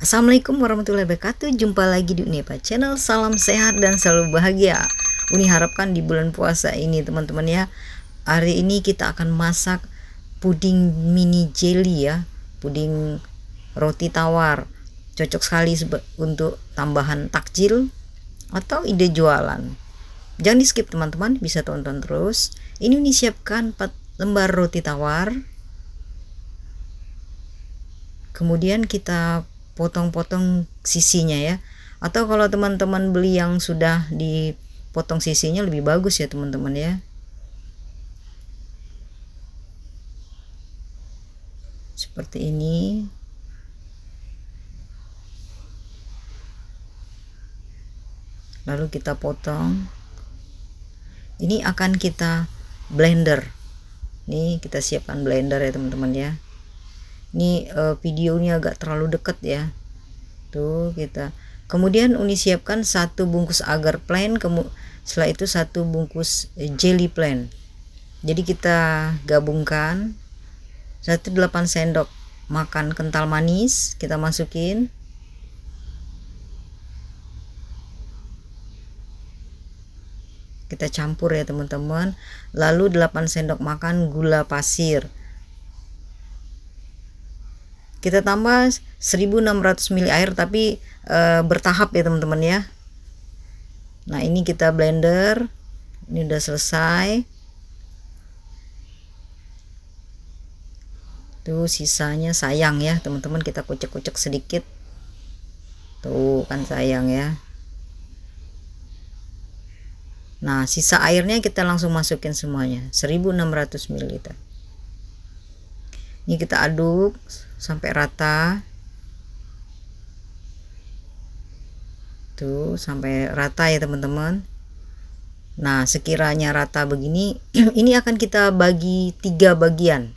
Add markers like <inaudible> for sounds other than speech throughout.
Assalamualaikum warahmatullahi wabarakatuh Jumpa lagi di Unipa Channel Salam sehat dan selalu bahagia Uni harapkan di bulan puasa ini teman-teman ya Hari ini kita akan masak puding mini jelly ya Puding roti tawar Cocok sekali untuk tambahan takjil Atau ide jualan Jangan di skip teman-teman bisa tonton terus Ini Uni siapkan 4 lembar roti tawar Kemudian kita potong-potong sisinya ya atau kalau teman-teman beli yang sudah dipotong sisinya lebih bagus ya teman-teman ya seperti ini lalu kita potong ini akan kita blender ini kita siapkan blender ya teman-teman ya ini uh, videonya agak terlalu dekat ya tuh kita kemudian uni siapkan satu bungkus agar plain kemu setelah itu satu bungkus jelly plain jadi kita gabungkan 1,8 sendok makan kental manis kita masukin kita campur ya teman-teman lalu 8 sendok makan gula pasir kita tambah 1600 ml air tapi e, bertahap ya teman-teman ya nah ini kita blender ini udah selesai tuh sisanya sayang ya teman-teman kita kucek-kucek sedikit tuh kan sayang ya nah sisa airnya kita langsung masukin semuanya 1600 ml ini kita aduk sampai rata tuh sampai rata ya teman-teman nah sekiranya rata begini <clears throat> ini akan kita bagi tiga bagian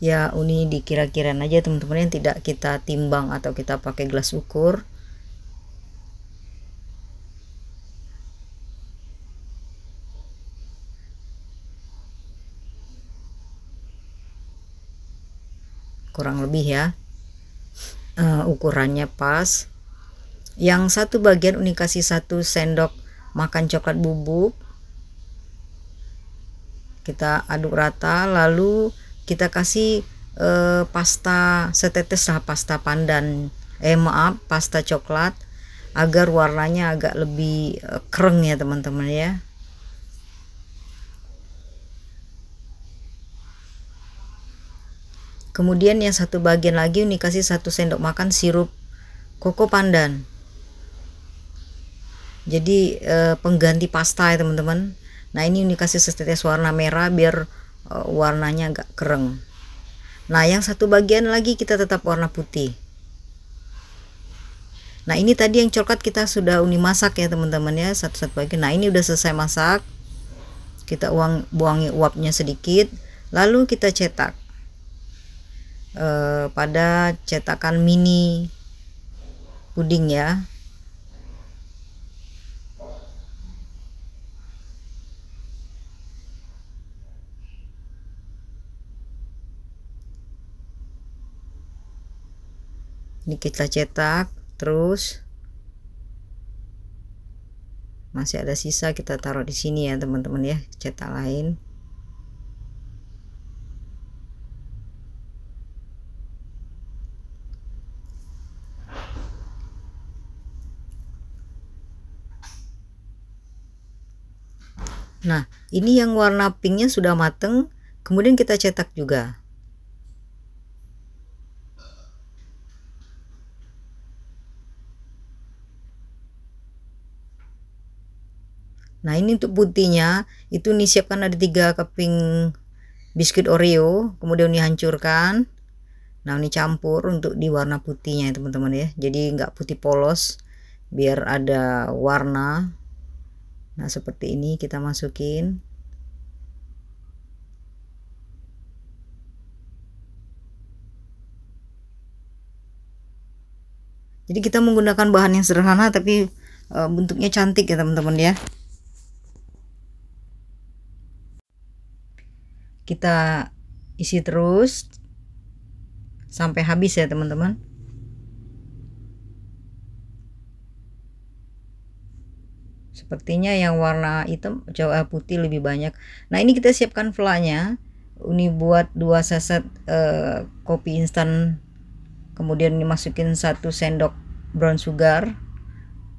ya uni dikira-kirain aja teman-teman yang tidak kita timbang atau kita pakai gelas ukur kurang lebih ya uh, ukurannya pas yang satu bagian unik kasih satu sendok makan coklat bubuk kita aduk rata lalu kita kasih uh, pasta setetes lah pasta pandan eh maaf pasta coklat agar warnanya agak lebih uh, kereng ya teman-teman ya Kemudian yang satu bagian lagi Uni kasih satu sendok makan sirup koko pandan. Jadi e, pengganti pasta ya teman-teman. Nah ini Uni kasih setetes warna merah biar e, warnanya agak kereng. Nah yang satu bagian lagi kita tetap warna putih. Nah ini tadi yang coklat kita sudah Uni masak ya teman-teman ya satu-satu bagian. Nah ini udah selesai masak. Kita uang buangi uapnya sedikit. Lalu kita cetak eh, pada cetakan mini puding ya ini kita cetak terus masih ada sisa kita taruh di sini ya teman-teman ya cetak lain Nah, ini yang warna pinknya sudah mateng, kemudian kita cetak juga. Nah, ini untuk putihnya, itu ini siapkan ada tiga keping biskuit Oreo, kemudian dihancurkan. Nah, ini campur untuk di warna putihnya, ya, teman-teman ya. Jadi nggak putih polos, biar ada warna Nah, seperti ini kita masukin. Jadi kita menggunakan bahan yang sederhana tapi e, bentuknya cantik ya teman-teman ya. Kita isi terus sampai habis ya teman-teman. Sepertinya yang warna hitam jauh eh, putih lebih banyak. Nah, ini kita siapkan flanya. Ini buat dua saset uh, kopi instan. Kemudian dimasukin satu sendok brown sugar.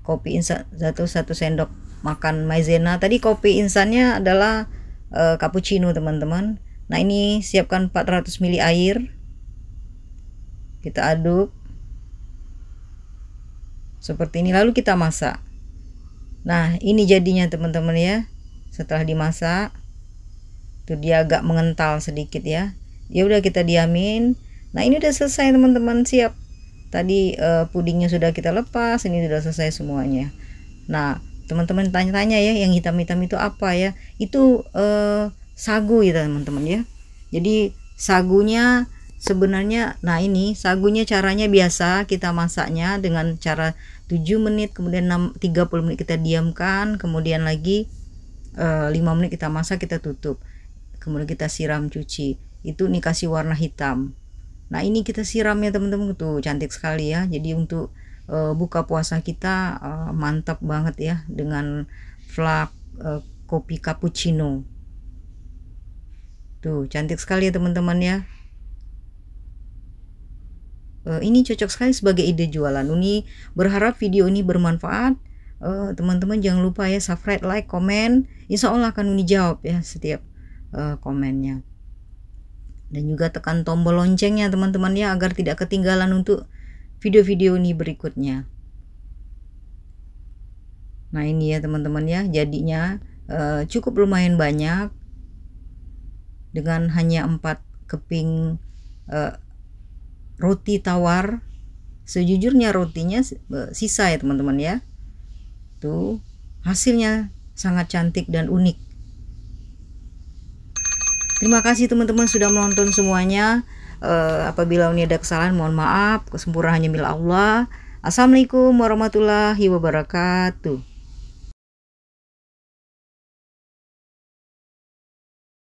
Kopi instan satu satu sendok makan maizena. Tadi kopi instannya adalah uh, cappuccino, teman-teman. Nah, ini siapkan 400 ml air. Kita aduk seperti ini lalu kita masak Nah, ini jadinya teman-teman ya. Setelah dimasak, tuh dia agak mengental sedikit ya. Ya udah kita diamin. Nah, ini udah selesai teman-teman, siap. Tadi uh, pudingnya sudah kita lepas, ini sudah selesai semuanya. Nah, teman-teman tanya-tanya ya yang hitam-hitam itu apa ya? Itu uh, sagu ya teman-teman ya. Jadi sagunya sebenarnya nah ini sagunya caranya biasa kita masaknya dengan cara 7 menit kemudian 6, 30 menit kita diamkan kemudian lagi e, eh, 5 menit kita masak kita tutup kemudian kita siram cuci itu ini kasih warna hitam nah ini kita siram ya teman-teman tuh cantik sekali ya jadi untuk e, buka puasa kita e, mantap banget ya dengan flak e, kopi cappuccino tuh cantik sekali ya teman-teman ya Eh, ini cocok sekali sebagai ide jualan Uni berharap video ini bermanfaat eh, teman-teman uh, jangan lupa ya subscribe like komen insya Allah akan Uni jawab ya setiap uh, komennya dan juga tekan tombol loncengnya teman-teman ya agar tidak ketinggalan untuk video-video ini berikutnya nah ini ya teman-teman ya jadinya uh, cukup lumayan banyak dengan hanya empat keping roti tawar sejujurnya rotinya e, sisa ya teman-teman ya tuh hasilnya sangat cantik dan unik terima kasih teman-teman sudah menonton semuanya uh, apabila ini ada kesalahan mohon maaf kesempurnaan hanya milik Allah Assalamualaikum warahmatullahi wabarakatuh